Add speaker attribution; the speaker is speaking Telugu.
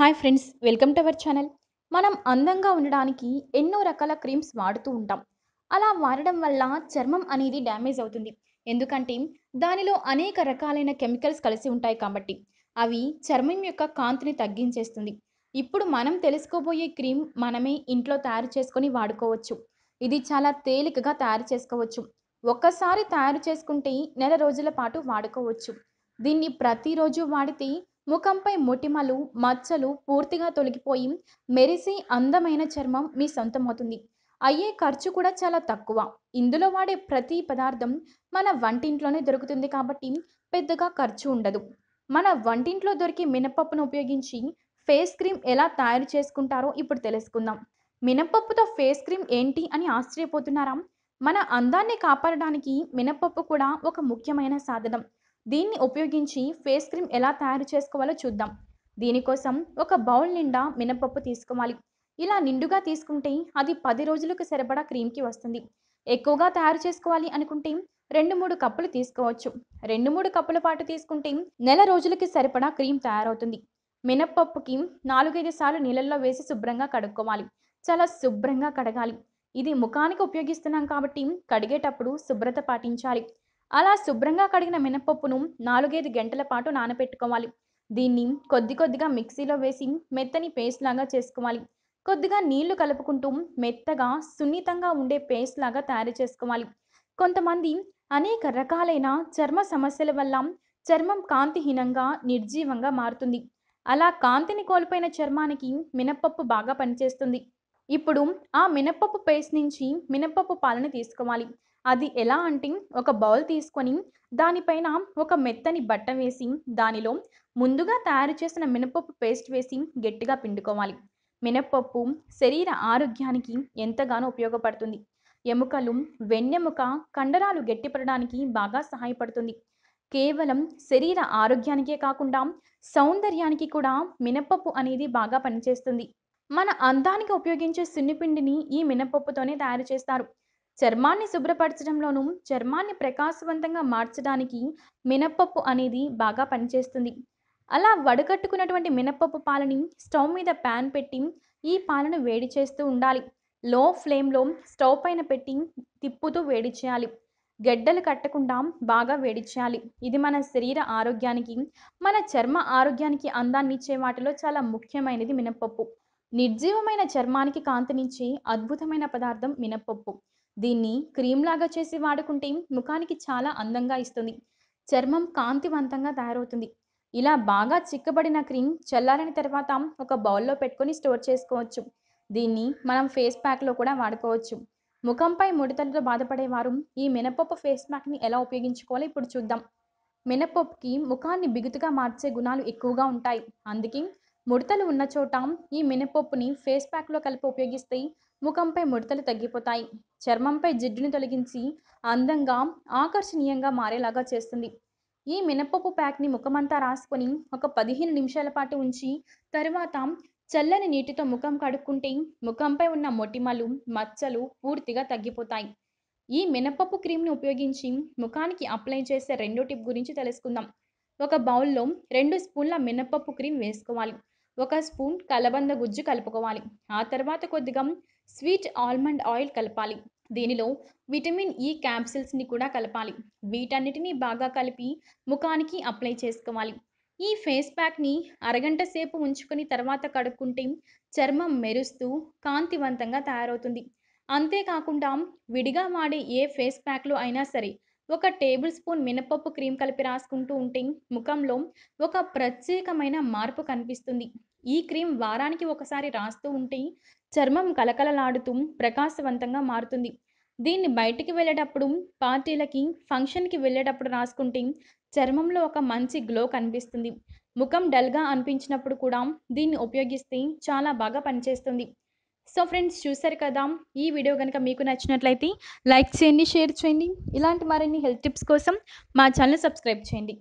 Speaker 1: hi friends welcome to our channel మనం అందంగా ఉండడానికి ఎన్నో రకాల క్రీమ్స్ వాడుతూ ఉంటాం అలా వాడడం వల్ల చర్మం అనేది డ్యామేజ్ అవుతుంది ఎందుకంటే దానిలో అనేక రకాలైన కెమికల్స్ కలిసి ఉంటాయి కాబట్టి అవి చర్మం యొక్క కాంతిని తగ్గించేస్తుంది ఇప్పుడు మనం తెలుసుకోబోయే క్రీమ్ మనమే ఇంట్లో తయారు చేసుకొని వాడుకోవచ్చు ఇది చాలా తేలికగా తయారు చేసుకోవచ్చు ఒక్కసారి తయారు చేసుకుంటే నెల రోజుల పాటు వాడుకోవచ్చు దీన్ని ప్రతిరోజు వాడితే ముఖంపై మొటిమలు మచ్చలు పూర్తిగా తొలగిపోయి మెరిసి అందమైన చర్మం మీ సొంతమవుతుంది అయ్యే ఖర్చు కూడా చాలా తక్కువ ఇందులో వాడే ప్రతి పదార్థం మన వంటింట్లోనే దొరుకుతుంది కాబట్టి పెద్దగా ఖర్చు ఉండదు మన వంటింట్లో దొరికే మినపప్పును ఉపయోగించి ఫేస్ క్రీమ్ ఎలా తయారు చేసుకుంటారో ఇప్పుడు తెలుసుకుందాం మినపప్పుతో ఫేస్ క్రీమ్ ఏంటి అని ఆశ్చర్యపోతున్నారా మన అందాన్ని కాపాడడానికి మినపప్పు కూడా ఒక ముఖ్యమైన సాధనం దీన్ని ఉపయోగించి ఫేస్ క్రీమ్ ఎలా తయారు చేసుకోవాలో చూద్దాం దీనికోసం ఒక బౌల్ నిండా మినపప్పు తీసుకోవాలి ఇలా నిండుగా తీసుకుంటే అది పది రోజులకు సరిపడా క్రీమ్కి వస్తుంది ఎక్కువగా తయారు చేసుకోవాలి అనుకుంటే రెండు మూడు కప్పులు తీసుకోవచ్చు రెండు మూడు కప్పుల పాటు తీసుకుంటే నెల రోజులకి సరిపడా క్రీమ్ తయారవుతుంది మినపప్పుకి నాలుగైదు సార్లు నీళ్ళల్లో వేసి శుభ్రంగా కడుక్కోవాలి చాలా శుభ్రంగా కడగాలి ఇది ముఖానికి ఉపయోగిస్తున్నాం కాబట్టి కడిగేటప్పుడు శుభ్రత పాటించాలి అలా శుభ్రంగా కడిగిన మినపప్పును నాలుగైదు గంటల పాటు నానబెట్టుకోవాలి దీన్ని కొద్ది కొద్దిగా మిక్సీలో వేసి మెత్తని పేస్ట్ లాగా చేసుకోవాలి కొద్దిగా నీళ్లు కలుపుకుంటూ మెత్తగా సున్నితంగా ఉండే పేస్ట్ లాగా తయారు చేసుకోవాలి కొంతమంది అనేక రకాలైన చర్మ సమస్యల వల్ల చర్మం కాంతిహీనంగా నిర్జీవంగా మారుతుంది అలా కాంతిని కోల్పోయిన చర్మానికి మినపప్పు బాగా పనిచేస్తుంది ఇప్పుడు ఆ మినప్పప్పు పేస్ట్ నుంచి మినపప్పు పాలను తీసుకోవాలి అది ఎలా అంటే ఒక బౌల్ తీసుకొని దానిపైన ఒక మెత్తని బట్ట వేసి దానిలో ముందుగా తయారు చేసిన మినపప్పు పేస్ట్ వేసి గట్టిగా పిండుకోవాలి మినపప్పు శరీర ఆరోగ్యానికి ఎంతగానో ఉపయోగపడుతుంది ఎముకలు వెన్నెముక కండరాలు గట్టిపడడానికి బాగా సహాయపడుతుంది కేవలం శరీర ఆరోగ్యానికే కాకుండా సౌందర్యానికి కూడా మినపప్పు అనేది బాగా పనిచేస్తుంది మన అందానికి ఉపయోగించే సున్నిపిండిని ఈ మినపప్పుతోనే తయారు చేస్తారు చర్మాన్ని శుభ్రపరచడంలోనూ చర్మాన్ని ప్రకాశవంతంగా మార్చడానికి మినప్పప్పు అనేది బాగా పనిచేస్తుంది అలా వడగట్టుకున్నటువంటి మినప్పప్పు పాలని స్టవ్ మీద ప్యాన్ పెట్టి ఈ పాలను వేడి చేస్తూ ఉండాలి లో ఫ్లేమ్లో స్టవ్ పైన పెట్టి తిప్పుతూ వేడి చేయాలి గడ్డలు కట్టకుండా బాగా వేడి చేయాలి ఇది మన శరీర ఆరోగ్యానికి మన చర్మ ఆరోగ్యానికి అందాన్ని ఇచ్చే వాటిలో చాలా ముఖ్యమైనది మినప్పప్పు నిర్జీవమైన చర్మానికి కాంతినిచ్చే అద్భుతమైన పదార్థం మినప్పప్పు దీన్ని క్రీమ్ లాగా చేసి వాడుకుంటే ముఖానికి చాలా అందంగా ఇస్తుంది చర్మం కాంతివంతంగా తయారవుతుంది ఇలా బాగా చిక్కబడిన క్రీమ్ చల్లారిన తర్వాత ఒక బౌల్లో పెట్టుకొని స్టోర్ చేసుకోవచ్చు దీన్ని మనం ఫేస్ ప్యాక్లో కూడా వాడుకోవచ్చు ముఖంపై ముడితలతో బాధపడేవారు ఈ మినపప్పు ఫేస్ ప్యాక్ని ఎలా ఉపయోగించుకోవాలి ఇప్పుడు చూద్దాం మినపప్పుకి ముఖాన్ని బిగుతుగా మార్చే గుణాలు ఎక్కువగా ఉంటాయి అందుకే ముడతలు ఉన్న చోట ఈ మినపప్పుని ఫేస్ ప్యాక్లో కలిపి ఉపయోగిస్తే ముఖంపై ముడతలు తగ్గిపోతాయి చర్మంపై జిడ్డుని తొలగించి అందంగా ఆకర్షణీయంగా మారేలాగా చేస్తుంది ఈ మినపప్పు ప్యాక్ని ముఖమంతా రాసుకొని ఒక పదిహేను నిమిషాల పాటు ఉంచి తరువాత చల్లని నీటితో ముఖం కడుక్కుంటే ముఖంపై ఉన్న మొటిమలు మచ్చలు పూర్తిగా తగ్గిపోతాయి ఈ మినపప్పు క్రీమ్ని ఉపయోగించి ముఖానికి అప్లై చేసే రెండో టిప్ గురించి తెలుసుకుందాం ఒక బౌల్లో రెండు స్పూన్ల మినపప్పు క్రీమ్ వేసుకోవాలి ఒక స్పూన్ కలబంద గుజ్జు కలుపుకోవాలి ఆ తర్వాత కొద్దిగా స్వీట్ ఆల్మండ్ ఆయిల్ కలపాలి దీనిలో విటమిన్ ఈ క్యాప్సిల్స్ని కూడా కలపాలి వీటన్నిటిని బాగా కలిపి ముఖానికి అప్లై చేసుకోవాలి ఈ ఫేస్ ప్యాక్ని అరగంట సేపు ఉంచుకుని తర్వాత కడుక్కుంటే చర్మం మెరుస్తూ కాంతివంతంగా తయారవుతుంది అంతేకాకుండా విడిగా వాడే ఏ ఫేస్ ప్యాక్లో అయినా సరే ఒక టేబుల్ స్పూన్ మినపప్పు క్రీమ్ కలిపి రాసుకుంటూ ఉంటే ముఖంలో ఒక ప్రత్యేకమైన మార్పు కనిపిస్తుంది ఈ క్రీమ్ వారానికి ఒకసారి రాస్తూ ఉంటే చర్మం కలకలలాడుతూ ప్రకాశవంతంగా మారుతుంది దీన్ని బయటికి వెళ్ళేటప్పుడు పార్టీలకి ఫంక్షన్కి వెళ్ళేటప్పుడు రాసుకుంటే చర్మంలో ఒక మంచి గ్లో కనిపిస్తుంది ముఖం డల్గా అనిపించినప్పుడు కూడా దీన్ని ఉపయోగిస్తే చాలా బాగా పనిచేస్తుంది సో ఫ్రెండ్స్ చూసారు కదా ఈ వీడియో కనుక మీకు నచ్చినట్లయితే లైక్ చేయండి షేర్ చేయండి ఇలాంటి మరిన్ని హెల్త్ టిప్స్ కోసం మా ఛానల్ సబ్స్క్రైబ్ చేయండి